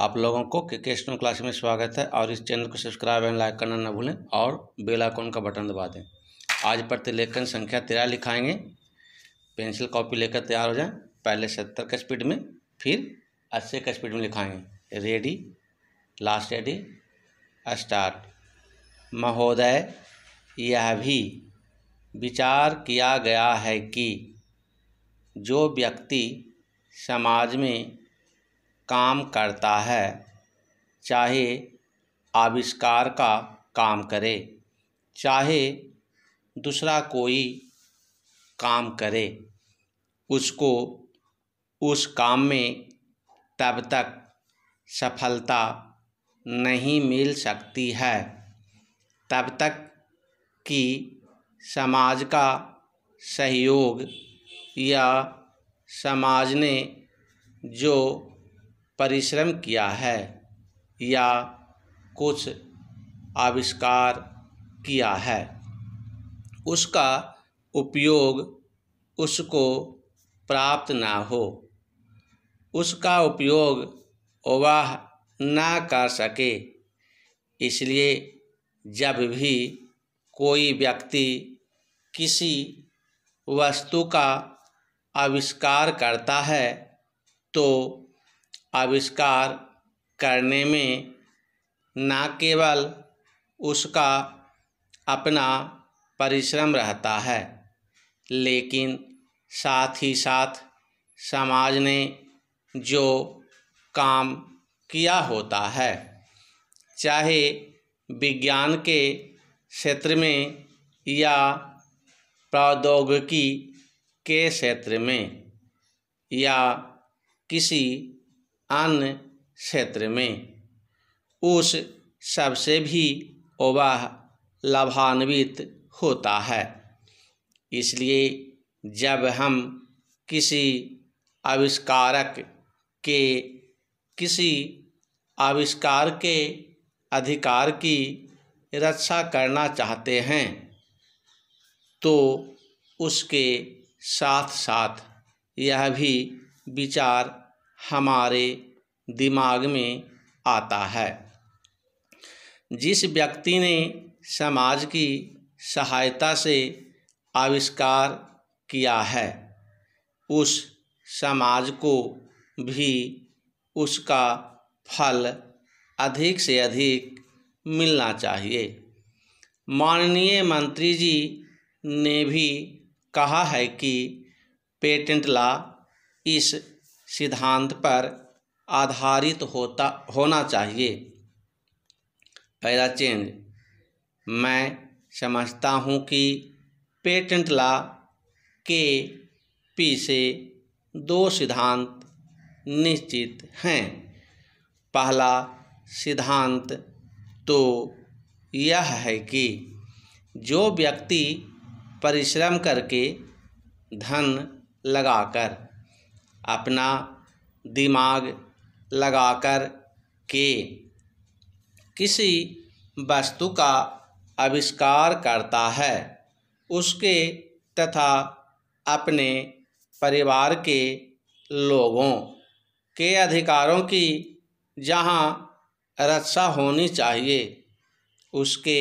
आप लोगों को के के क्लास में स्वागत है और इस चैनल को सब्सक्राइब एंड लाइक करना न भूलें और बेल आइकॉन का बटन दबा दें आज प्रतिलेखन संख्या तेरह लिखाएंगे पेंसिल कॉपी लेकर तैयार हो जाएं पहले सत्तर का स्पीड में फिर अस्सी का स्पीड में लिखाएंगे रेडी लास्ट रेडी स्टार्ट महोदय यह भी विचार किया गया है कि जो व्यक्ति समाज में काम करता है चाहे आविष्कार का काम करे चाहे दूसरा कोई काम करे उसको उस काम में तब तक सफलता नहीं मिल सकती है तब तक कि समाज का सहयोग या समाज ने जो परिश्रम किया है या कुछ आविष्कार किया है उसका उपयोग उसको प्राप्त ना हो उसका उपयोग वह ना कर सके इसलिए जब भी कोई व्यक्ति किसी वस्तु का आविष्कार करता है तो आविष्कार करने में न केवल उसका अपना परिश्रम रहता है लेकिन साथ ही साथ समाज ने जो काम किया होता है चाहे विज्ञान के क्षेत्र में या प्रौद्योगिकी के क्षेत्र में या किसी अन्य क्षेत्र में उस सबसे भी वह लाभान्वित होता है इसलिए जब हम किसी आविष्कारक के किसी आविष्कार के अधिकार की रक्षा करना चाहते हैं तो उसके साथ साथ यह भी विचार हमारे दिमाग में आता है जिस व्यक्ति ने समाज की सहायता से आविष्कार किया है उस समाज को भी उसका फल अधिक से अधिक मिलना चाहिए माननीय मंत्री जी ने भी कहा है कि पेटेंट ला इस सिद्धांत पर आधारित होता होना चाहिए पहला चेंज मैं समझता हूँ कि पेटेंट ला के से दो सिद्धांत निश्चित हैं पहला सिद्धांत तो यह है कि जो व्यक्ति परिश्रम करके धन लगाकर अपना दिमाग लगाकर के किसी वस्तु का आविष्कार करता है उसके तथा अपने परिवार के लोगों के अधिकारों की जहाँ रक्षा होनी चाहिए उसके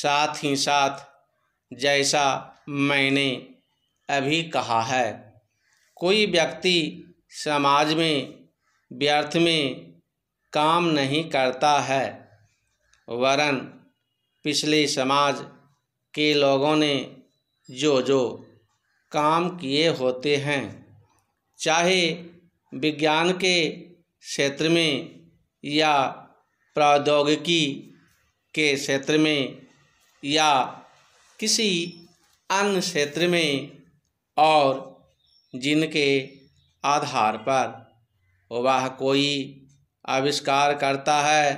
साथ ही साथ जैसा मैंने अभी कहा है कोई व्यक्ति समाज में व्यर्थ में काम नहीं करता है वरन पिछले समाज के लोगों ने जो जो काम किए होते हैं चाहे विज्ञान के क्षेत्र में या प्रौद्योगिकी के क्षेत्र में या किसी अन्य क्षेत्र में और जिनके आधार पर वह कोई आविष्कार करता है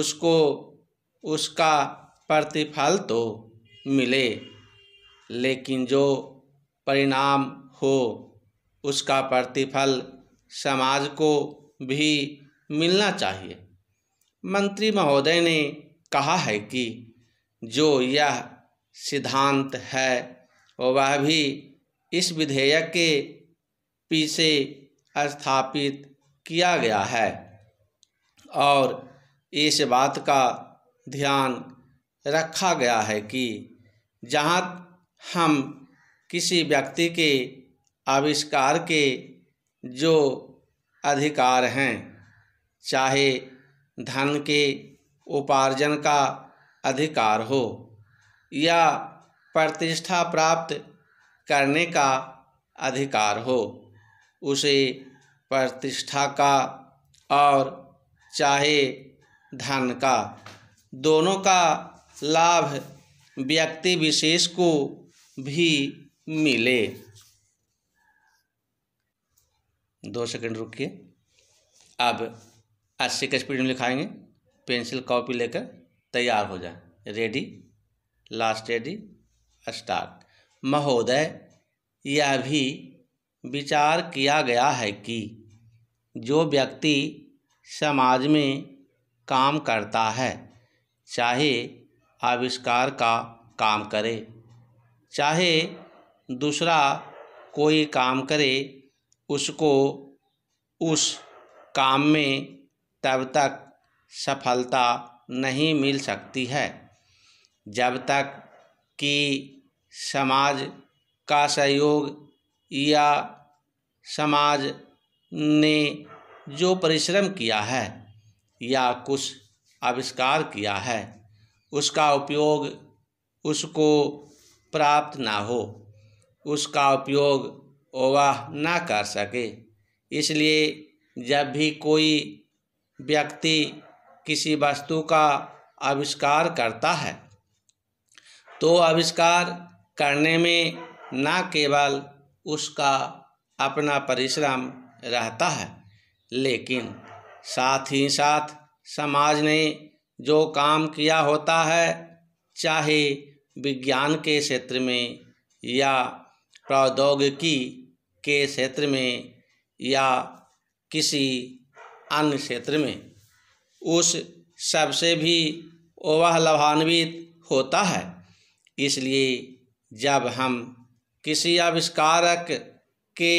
उसको उसका प्रतिफल तो मिले लेकिन जो परिणाम हो उसका प्रतिफल समाज को भी मिलना चाहिए मंत्री महोदय ने कहा है कि जो यह सिद्धांत है वह भी इस विधेयक के पीछे स्थापित किया गया है और इस बात का ध्यान रखा गया है कि जहाँ हम किसी व्यक्ति के आविष्कार के जो अधिकार हैं चाहे धन के उपार्जन का अधिकार हो या प्रतिष्ठा प्राप्त करने का अधिकार हो उसे प्रतिष्ठा का और चाहे धन का दोनों का लाभ व्यक्ति विशेष को भी मिले दो सेकंड रुकिए अब अस्सी के स्पीड में लिखाएंगे पेंसिल कॉपी लेकर तैयार हो जाए रेडी लास्ट रेडी स्टार्ट महोदय यह भी विचार किया गया है कि जो व्यक्ति समाज में काम करता है चाहे आविष्कार का काम करे चाहे दूसरा कोई काम करे उसको उस काम में तब तक सफलता नहीं मिल सकती है जब तक कि समाज का सहयोग या समाज ने जो परिश्रम किया है या कुछ आविष्कार किया है उसका उपयोग उसको प्राप्त ना हो उसका उपयोग वह ना कर सके इसलिए जब भी कोई व्यक्ति किसी वस्तु का आविष्कार करता है तो आविष्कार करने में ना केवल उसका अपना परिश्रम रहता है लेकिन साथ ही साथ समाज ने जो काम किया होता है चाहे विज्ञान के क्षेत्र में या प्रौद्योगिकी के क्षेत्र में या किसी अन्य क्षेत्र में उस सबसे भी वह लाभान्वित होता है इसलिए जब हम किसी आविष्कारक के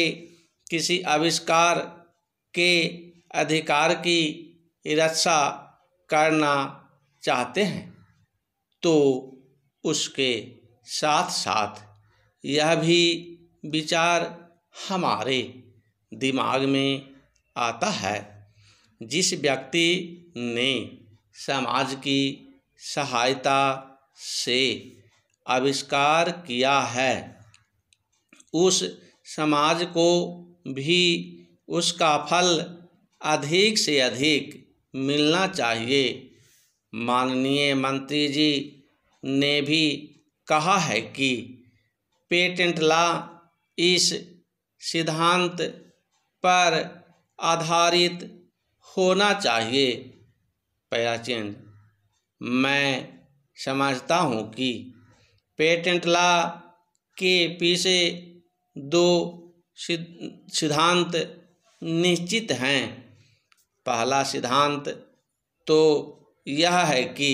किसी आविष्कार के अधिकार की रक्षा करना चाहते हैं तो उसके साथ साथ यह भी विचार हमारे दिमाग में आता है जिस व्यक्ति ने समाज की सहायता से आविष्कार किया है उस समाज को भी उसका फल अधिक से अधिक मिलना चाहिए माननीय मंत्री जी ने भी कहा है कि पेटेंट ला इस सिद्धांत पर आधारित होना चाहिए पयाचिन मैं समझता हूँ कि पेटेंट ला के पीछे दो सिद्धांत निश्चित हैं पहला सिद्धांत तो यह है कि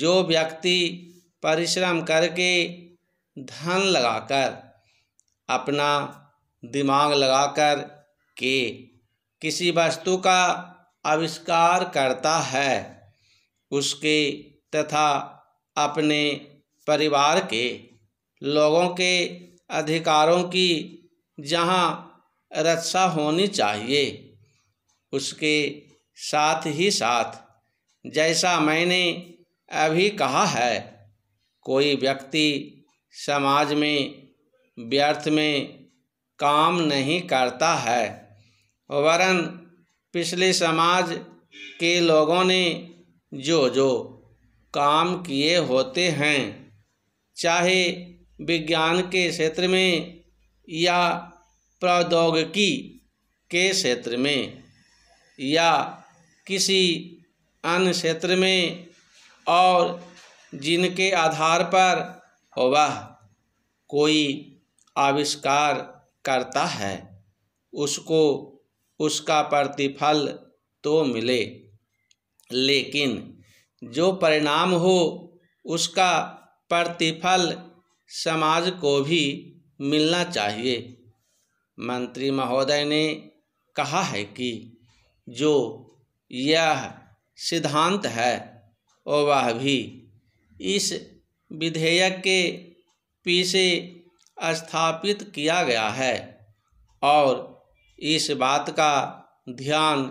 जो व्यक्ति परिश्रम करके धन लगाकर अपना दिमाग लगाकर के किसी वस्तु का आविष्कार करता है उसके तथा अपने परिवार के लोगों के अधिकारों की जहाँ रक्षा होनी चाहिए उसके साथ ही साथ जैसा मैंने अभी कहा है कोई व्यक्ति समाज में व्यर्थ में काम नहीं करता है वरन पिछले समाज के लोगों ने जो जो काम किए होते हैं चाहे विज्ञान के क्षेत्र में या प्रौद्योगिकी के क्षेत्र में या किसी अन्य क्षेत्र में और जिनके आधार पर वह कोई आविष्कार करता है उसको उसका प्रतिफल तो मिले लेकिन जो परिणाम हो उसका प्रतिफल समाज को भी मिलना चाहिए मंत्री महोदय ने कहा है कि जो यह सिद्धांत है और वह भी इस विधेयक के पीछे स्थापित किया गया है और इस बात का ध्यान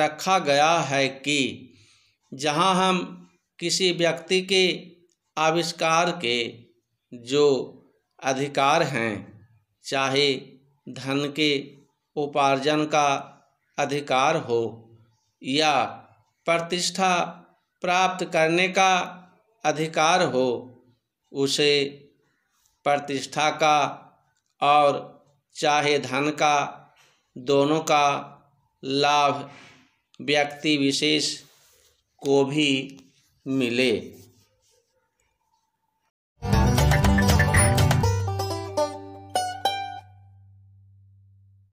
रखा गया है कि जहां हम किसी व्यक्ति के आविष्कार के जो अधिकार हैं चाहे धन के उपार्जन का अधिकार हो या प्रतिष्ठा प्राप्त करने का अधिकार हो उसे प्रतिष्ठा का और चाहे धन का दोनों का लाभ व्यक्ति विशेष को भी मिले